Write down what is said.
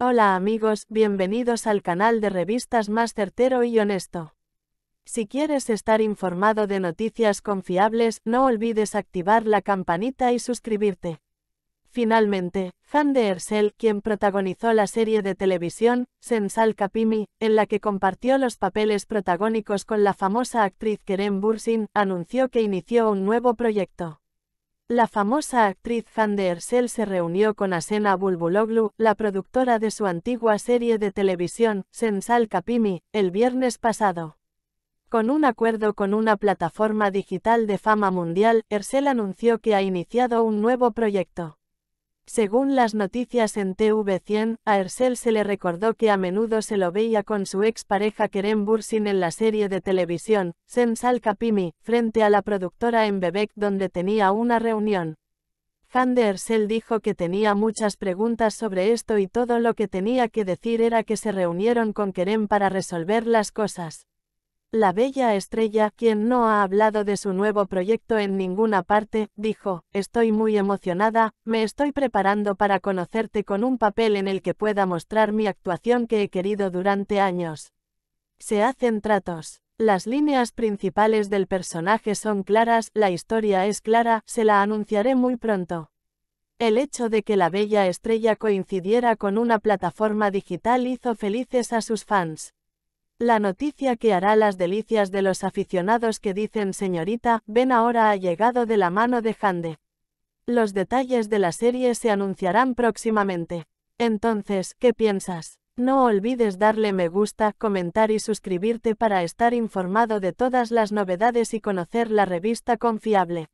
Hola amigos, bienvenidos al canal de revistas más certero y honesto. Si quieres estar informado de noticias confiables, no olvides activar la campanita y suscribirte. Finalmente, Han de Ersel, quien protagonizó la serie de televisión, Sensal Capimi, en la que compartió los papeles protagónicos con la famosa actriz Kerem Bursin, anunció que inició un nuevo proyecto. La famosa actriz de Ersel se reunió con Asena Bulbuloglu, la productora de su antigua serie de televisión, Sensal Capimi, el viernes pasado. Con un acuerdo con una plataforma digital de fama mundial, Ersel anunció que ha iniciado un nuevo proyecto. Según las noticias en TV100, a Ersel se le recordó que a menudo se lo veía con su expareja Kerem Bursin en la serie de televisión, Sensal Kapimi, frente a la productora en Bebek donde tenía una reunión. Han de Ersel dijo que tenía muchas preguntas sobre esto y todo lo que tenía que decir era que se reunieron con Kerem para resolver las cosas. La bella estrella, quien no ha hablado de su nuevo proyecto en ninguna parte, dijo, Estoy muy emocionada, me estoy preparando para conocerte con un papel en el que pueda mostrar mi actuación que he querido durante años. Se hacen tratos. Las líneas principales del personaje son claras, la historia es clara, se la anunciaré muy pronto. El hecho de que la bella estrella coincidiera con una plataforma digital hizo felices a sus fans. La noticia que hará las delicias de los aficionados que dicen señorita, ven ahora ha llegado de la mano de Hande. Los detalles de la serie se anunciarán próximamente. Entonces, ¿qué piensas? No olvides darle me gusta, comentar y suscribirte para estar informado de todas las novedades y conocer la revista confiable.